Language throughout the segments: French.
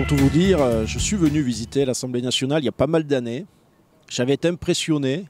pour tout vous dire, euh, je suis venu visiter l'Assemblée nationale il y a pas mal d'années. J'avais été impressionné,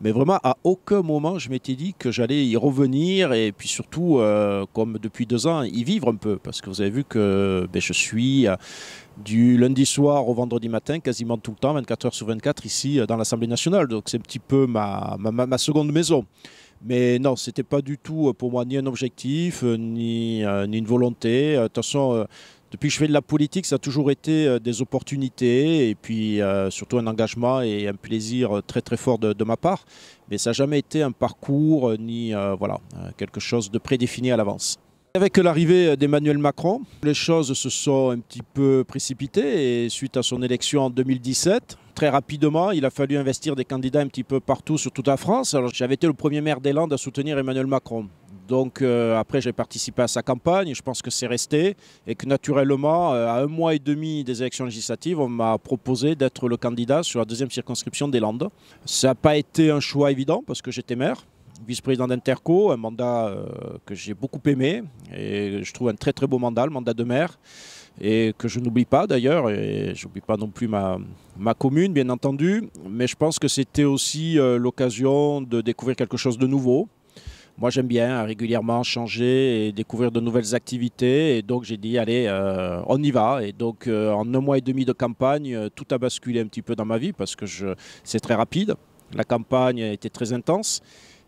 mais vraiment à aucun moment je m'étais dit que j'allais y revenir et puis surtout, euh, comme depuis deux ans, y vivre un peu. Parce que vous avez vu que ben, je suis euh, du lundi soir au vendredi matin, quasiment tout le temps, 24 heures sur 24, ici dans l'Assemblée nationale. Donc c'est un petit peu ma, ma, seconde maison. Mais non, c'était pas du tout pour moi ni un objectif, ni, ni une volonté. De toute façon, depuis que je fais de la politique, ça a toujours été euh, des opportunités et puis euh, surtout un engagement et un plaisir euh, très très fort de, ma part. Mais ça n'a jamais été un parcours ni voilà, quelque chose de prédéfini à l'avance. Avec l'arrivée d'Emmanuel Macron, les choses se sont un petit peu précipitées et suite à son élection en 2017, très rapidement, il a fallu investir des candidats un petit peu partout sur toute la France. Alors j'avais été le premier maire des Landes à soutenir Emmanuel Macron. Donc euh, après, j'ai participé à sa campagne, je pense que c'est resté, et que naturellement, euh, à un mois et demi des élections législatives, on m'a proposé d'être le candidat sur la deuxième circonscription des Landes. Ça n'a pas été un choix évident, parce que j'étais maire, vice-président d'Interco, un mandat euh, que j'ai beaucoup aimé, et je trouve un très très beau mandat, le mandat de maire, et que je n'oublie pas d'ailleurs, et je n'oublie pas non plus ma commune, bien entendu, mais je pense que c'était aussi l'occasion de découvrir quelque chose de nouveau moi j'aime bien régulièrement changer et découvrir de nouvelles activités. Et donc j'ai dit, allez, euh, on y va. Et donc euh, en un mois et demi de campagne, euh, tout a basculé un petit peu dans ma vie parce que c'est très rapide. La campagne était très intense.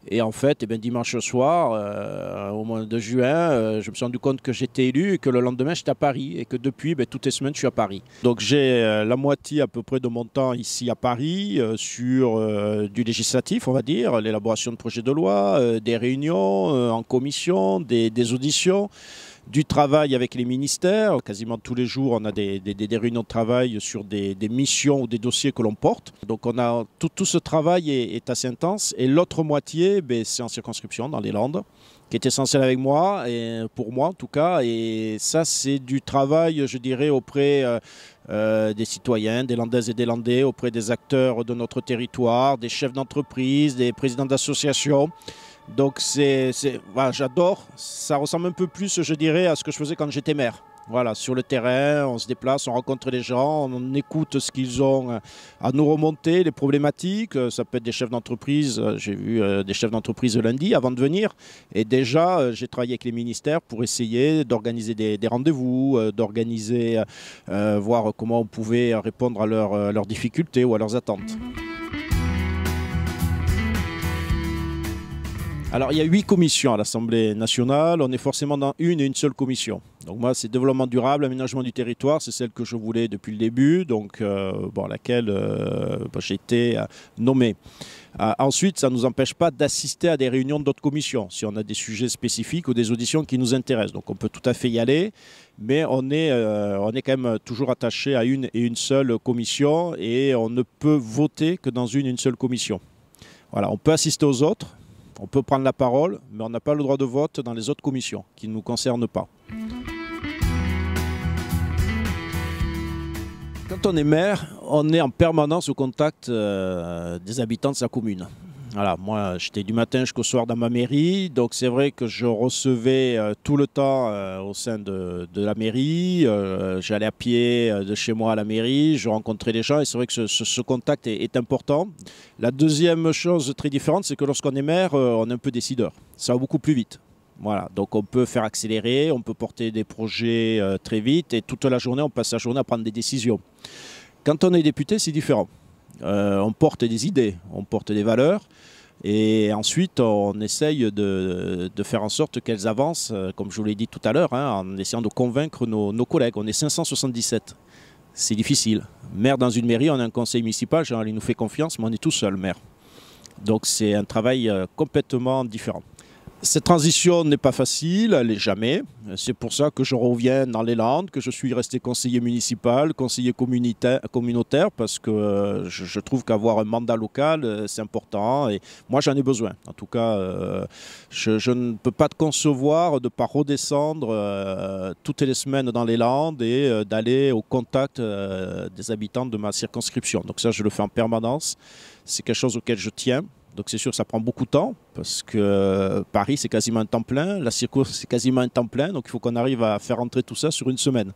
Et en fait, eh bien, dimanche soir, euh, au mois de juin, euh, je me suis rendu compte que j'étais élu et que le lendemain, j'étais à Paris. Et que depuis, ben, toutes les semaines, je suis à Paris. Donc j'ai euh, la moitié à peu près de mon temps ici à Paris sur du législatif, on va dire, l'élaboration de projets de loi, des réunions en commission, des auditions du travail avec les ministères. Quasiment tous les jours, on a des, réunions de travail sur des, missions ou des dossiers que l'on porte. Donc on a tout, ce travail est, assez intense. Et l'autre moitié, ben, c'est en circonscription dans les Landes, qui est essentiel avec moi, pour moi en tout cas. Et ça, c'est du travail, je dirais, auprès... Euh, euh, des citoyens, des Landaises et des Landais, auprès des acteurs de notre territoire, des chefs d'entreprise, des présidents d'associations. Donc c'est, j'adore. Ça ressemble un peu plus, je dirais, à ce que je faisais quand j'étais maire. Voilà, sur le terrain, on se déplace, on rencontre les gens, on écoute ce qu'ils ont euh, à nous remonter, les problématiques. Euh, ça peut être des chefs d'entreprise. Euh, j'ai vu des chefs d'entreprise lundi avant de venir. Et déjà, j'ai travaillé avec les ministères pour essayer d'organiser des, rendez-vous, d'organiser, voir comment on pouvait répondre à leurs difficultés ou à leurs attentes. Alors, il y a huit commissions à l'Assemblée nationale. On est forcément dans une et une seule commission. Donc moi, c'est développement durable, aménagement du territoire, c'est celle que je voulais depuis le début, donc euh, bon, laquelle euh, j'ai été euh, nommé. ensuite, ça ne nous empêche pas d'assister à des réunions d'autres commissions, si on a des sujets spécifiques ou des auditions qui nous intéressent. Donc on peut tout à fait y aller, mais on est, on est quand même toujours attaché à une et une seule commission, et on ne peut voter que dans une et une seule commission. Voilà, on peut assister aux autres, on peut prendre la parole, mais on n'a pas le droit de vote dans les autres commissions qui ne nous concernent pas. Quand on est maire, on est en permanence au contact euh, des habitants de sa commune. Voilà, moi j'étais du matin jusqu'au soir dans ma mairie, donc c'est vrai que je recevais euh, tout le temps euh, au sein de, la mairie, euh, j'allais à pied de chez moi à la mairie, je rencontrais des gens et c'est vrai que ce, contact est, important. La deuxième chose très différente, c'est que lorsqu'on est maire, on est un peu décideur, ça va beaucoup plus vite. Voilà, donc on peut faire accélérer, on peut porter des projets très vite et toute la journée, on passe la journée à prendre des décisions. Quand on est député, c'est différent. Euh, on porte des idées, on porte des valeurs. Et ensuite, on essaye de, faire en sorte qu'elles avancent, euh, comme je vous l'ai dit tout à l'heure, hein, en essayant de convaincre nos, collègues. On est 577. C'est difficile. Maire dans une mairie, on a un conseil municipal, il nous fait confiance, mais on est tout seul maire. Donc c'est un travail euh, complètement différent. Cette transition n'est pas facile, elle n'est jamais. C'est pour ça que je reviens dans les Landes, que je suis resté conseiller municipal, conseiller communautaire, parce que euh, je trouve qu'avoir un mandat local, euh, c'est important. Et moi, j'en ai besoin. En tout cas, euh, je, je, ne peux pas concevoir de ne pas redescendre toutes les semaines dans les Landes et d'aller au contact des habitants de ma circonscription. Donc ça, je le fais en permanence. C'est quelque chose auquel je tiens. Donc c'est sûr, que ça prend beaucoup de temps parce que euh, Paris, c'est quasiment un temps plein, la circo, c'est quasiment un temps plein. Donc il faut qu'on arrive à faire entrer tout ça sur une semaine.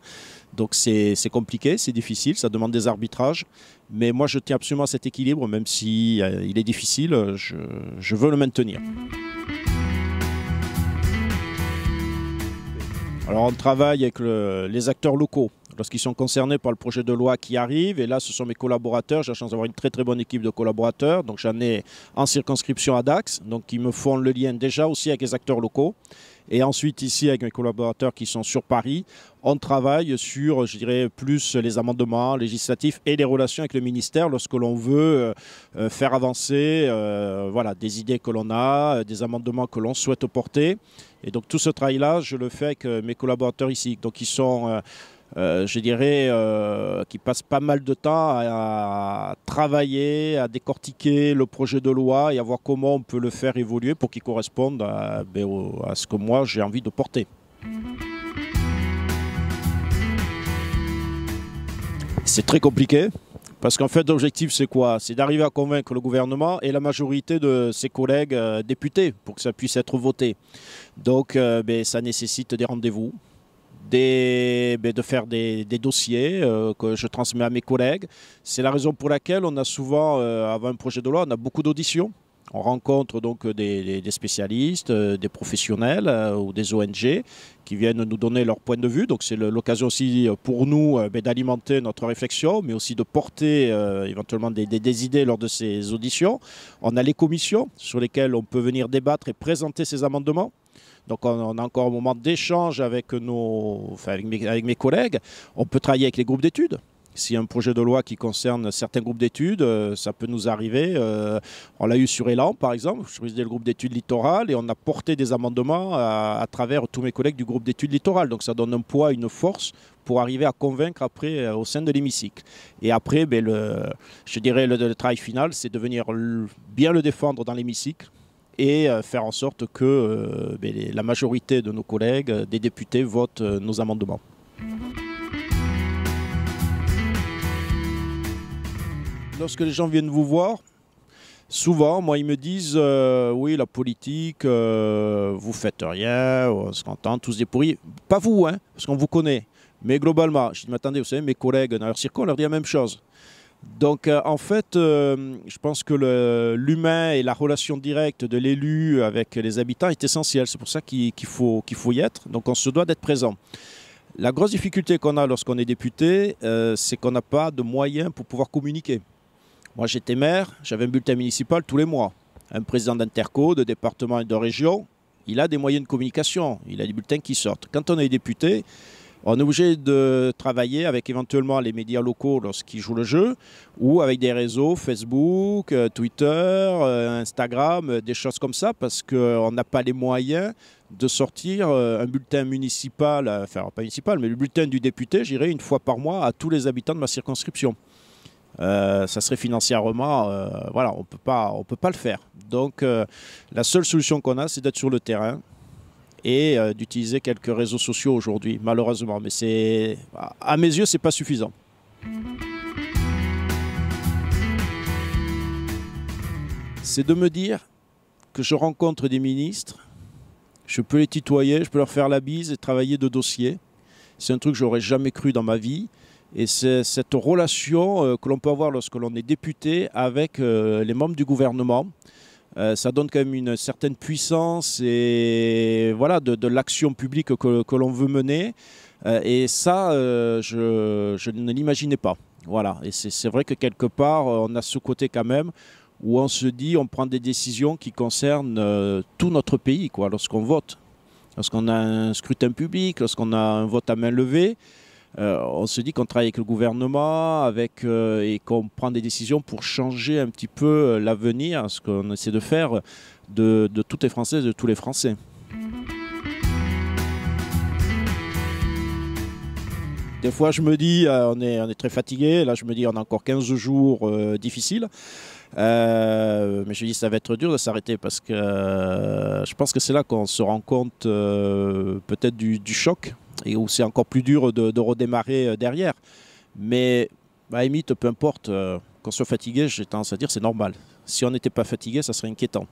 Donc c'est compliqué, c'est difficile, ça demande des arbitrages. Mais moi, je tiens absolument à cet équilibre, même si euh, il est difficile, je, veux le maintenir. Alors on travaille avec les acteurs locaux lorsqu'ils sont concernés par le projet de loi qui arrive. Et là, ce sont mes collaborateurs. J'ai la chance d'avoir une très très bonne équipe de collaborateurs. Donc j'en ai en circonscription à Dax, donc ils me font le lien déjà aussi avec les acteurs locaux. Et ensuite, ici, avec mes collaborateurs qui sont sur Paris, on travaille sur, je dirais, plus les amendements législatifs et les relations avec le ministère lorsque l'on veut euh, euh, faire avancer euh, voilà, des idées que l'on a, des amendements que l'on souhaite porter. Et donc, tout ce travail-là, je le fais avec mes collaborateurs ici. Donc, ils sont. Euh, je dirais, euh, qu'il passe pas mal de temps à, travailler, à décortiquer le projet de loi et à voir comment on peut le faire évoluer pour qu'il corresponde ben, à, ce que moi j'ai envie de porter. C'est très compliqué. Parce qu'en fait, l'objectif, c'est quoi C'est d'arriver à convaincre le gouvernement et la majorité de ses collègues euh, députés pour que ça puisse être voté. Donc, ben, ça nécessite des rendez-vous, des, ben, de faire des, dossiers euh, que je transmets à mes collègues. C'est la raison pour laquelle on a souvent, euh, avant un projet de loi, on a beaucoup d'auditions. On rencontre donc des, spécialistes, euh, des professionnels ou des ONG qui viennent nous donner leur point de vue. Donc c'est l'occasion aussi pour nous ben, d'alimenter notre réflexion, mais aussi de porter éventuellement des, des idées lors de ces auditions. On a les commissions sur lesquelles on peut venir débattre et présenter ces amendements. Donc on, a encore un moment d'échange avec, avec, mes, collègues. On peut travailler avec les groupes d'études. S'il y a un projet de loi qui concerne certains groupes d'études, euh, ça peut nous arriver. Euh, on l'a eu sur Élan, par exemple. Je présidais le groupe d'études littorales et on a porté des amendements à, travers tous mes collègues du groupe d'études littorales. Donc ça donne un poids, une force pour arriver à convaincre après euh, au sein de l'hémicycle. Et après, ben, je dirais le, travail final, c'est de venir bien le défendre dans l'hémicycle et euh, faire en sorte que euh, ben, la majorité de nos collègues, euh, des députés, votent nos amendements. Lorsque les gens viennent vous voir, souvent, moi, ils me disent Oui, la politique, vous vous faites rien, on se contente, tous des pourris. Pas vous, hein, parce qu'on vous connaît. Mais globalement, je dis Mais attendez, vous savez, mes collègues dans leur circo, on leur dit la même chose. Donc euh, en fait, euh, je pense que l'humain et la relation directe de l'élu avec les habitants est essentielle. C'est pour ça qu'il faut, qu'il faut y être. Donc on se doit d'être présent. La grosse difficulté qu'on a lorsqu'on est député, euh, c'est qu'on n'a pas de moyens pour pouvoir communiquer. Moi j'étais maire, j'avais un bulletin municipal tous les mois. Un président d'interco, de département et de région, il a des moyens de communication, il a des bulletins qui sortent. Quand on est député, on est obligé de travailler avec éventuellement les médias locaux lorsqu'ils jouent le jeu ou avec des réseaux Facebook, euh, Twitter, euh, Instagram, euh, des choses comme ça parce qu'on n'a pas les moyens de sortir un bulletin municipal, enfin pas municipal, mais le bulletin du député, j'irai une fois par mois à tous les habitants de ma circonscription. ça serait financièrement, voilà, on peut pas, on peut pas le faire. Donc, la seule solution qu'on a, c'est d'être sur le terrain, et euh, d'utiliser quelques réseaux sociaux aujourd'hui, malheureusement. Mais c'est, à mes yeux, c'est pas suffisant. C'est de me dire que je rencontre des ministres, je peux les titoyer, je peux leur faire la bise et travailler de dossier. C'est un truc que j'aurais jamais cru dans ma vie. Et c'est cette relation euh, que l'on peut avoir lorsque l'on est député avec euh, les membres du gouvernement. Euh, ça donne quand même une certaine puissance et voilà de, l'action publique que, l'on veut mener. Euh, et ça, euh, je, ne l'imaginais pas. Voilà. Et c'est vrai que quelque part, on a ce côté quand même où on se dit, on prend des décisions qui concernent tout notre pays, lorsqu'on vote, lorsqu'on a un scrutin public, lorsqu'on a un vote à main levée. Euh, on se dit qu'on travaille avec le gouvernement euh, et qu'on prend des décisions pour changer un petit peu euh, l'avenir, ce qu'on essaie de faire de, toutes les Françaises et de tous les Français. Des fois, je me dis, on, est, très fatigué. Là, je me dis, on a encore 15 jours difficiles. mais je me dis, ça va être dur de s'arrêter parce que je pense que c'est là qu'on se rend compte peut-être du choc et où c'est encore plus dur de, redémarrer euh, derrière. Mais à bah, peu importe, quand euh, qu'on soit fatigué, j'ai tendance à dire c'est normal. Si on n'était pas fatigué, ça serait inquiétant.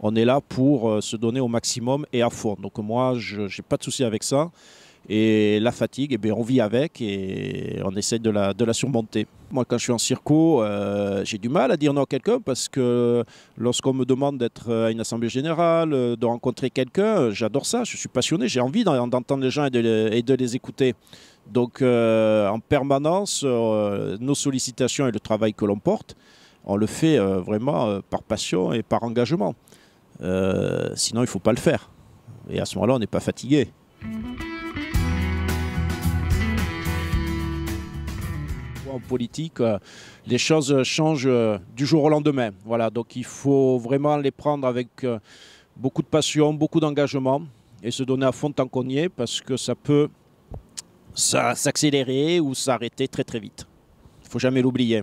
On est là pour euh, se donner au maximum et à fond. Donc moi, je n'ai pas de souci avec ça. Et la fatigue, eh on vit avec et on essaie de la, de la surmonter. Moi, quand je suis en circo, euh, j'ai du mal à dire non à quelqu'un parce que lorsqu'on me demande d'être euh, à une assemblée générale, euh, de rencontrer quelqu'un, j'adore ça, je suis passionné, j'ai envie d'entendre les gens et de les, écouter. Donc, en permanence, nos sollicitations et le travail que l'on porte, on le fait vraiment par passion et par engagement. sinon, il ne faut pas le faire. Et à ce moment-là, on n'est pas fatigué. en politique, euh, les choses changent euh, du jour au lendemain. Voilà, donc il faut vraiment les prendre avec euh, beaucoup de passion, beaucoup d'engagement et se donner à fond tant qu'on y est parce que ça peut s'accélérer ou s'arrêter très très vite. Il faut jamais l'oublier.